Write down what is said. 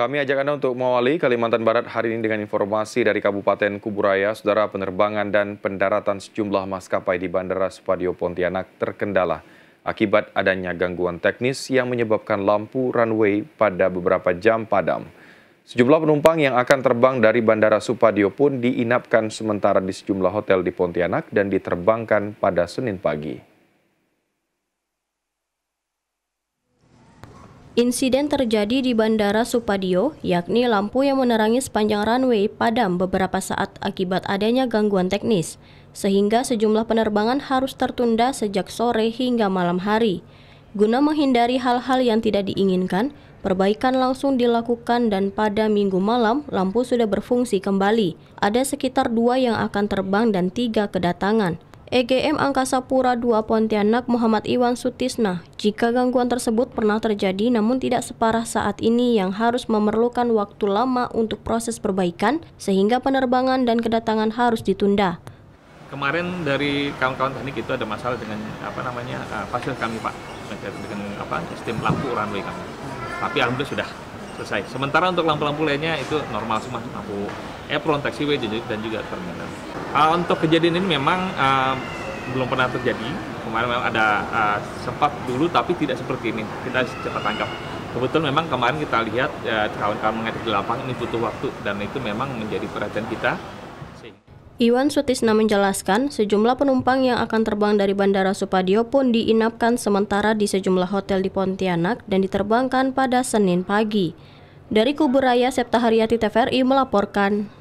Kami ajak Anda untuk mewali Kalimantan Barat hari ini dengan informasi dari Kabupaten Kuburaya, saudara penerbangan dan pendaratan sejumlah maskapai di Bandara Supadio Pontianak terkendala akibat adanya gangguan teknis yang menyebabkan lampu runway pada beberapa jam padam. Sejumlah penumpang yang akan terbang dari Bandara Supadio pun diinapkan sementara di sejumlah hotel di Pontianak dan diterbangkan pada Senin pagi. Insiden terjadi di Bandara Supadio, yakni lampu yang menerangi sepanjang runway padam beberapa saat akibat adanya gangguan teknis, sehingga sejumlah penerbangan harus tertunda sejak sore hingga malam hari. Guna menghindari hal-hal yang tidak diinginkan, perbaikan langsung dilakukan dan pada minggu malam lampu sudah berfungsi kembali. Ada sekitar dua yang akan terbang dan tiga kedatangan. EGM Angkasa Pura II Pontianak Muhammad Iwan Sutisna, jika gangguan tersebut pernah terjadi namun tidak separah saat ini yang harus memerlukan waktu lama untuk proses perbaikan sehingga penerbangan dan kedatangan harus ditunda. Kemarin dari kawan-kawan teknik itu ada masalah dengan apa namanya uh, kami Pak, dengan apa sistem lampu runway kami. Tapi alhamdulillah sudah selesai. Sementara untuk lampu-lampu lainnya itu normal semua, lampu apron, taxiway dan juga terminal. Uh, untuk kejadian ini memang uh, belum pernah terjadi. Kemarin memang ada uh, sempat dulu tapi tidak seperti ini. Kita cepat tangkap. Kebetulan memang kemarin kita lihat kawan-kawan eh, uh, mengajar di lapangan ini butuh waktu dan itu memang menjadi perhatian kita. Iwan Sutisna menjelaskan, sejumlah penumpang yang akan terbang dari Bandara Supadio pun diinapkan sementara di sejumlah hotel di Pontianak dan diterbangkan pada Senin pagi. Dari Kuburaya Septaharyati TVRI melaporkan.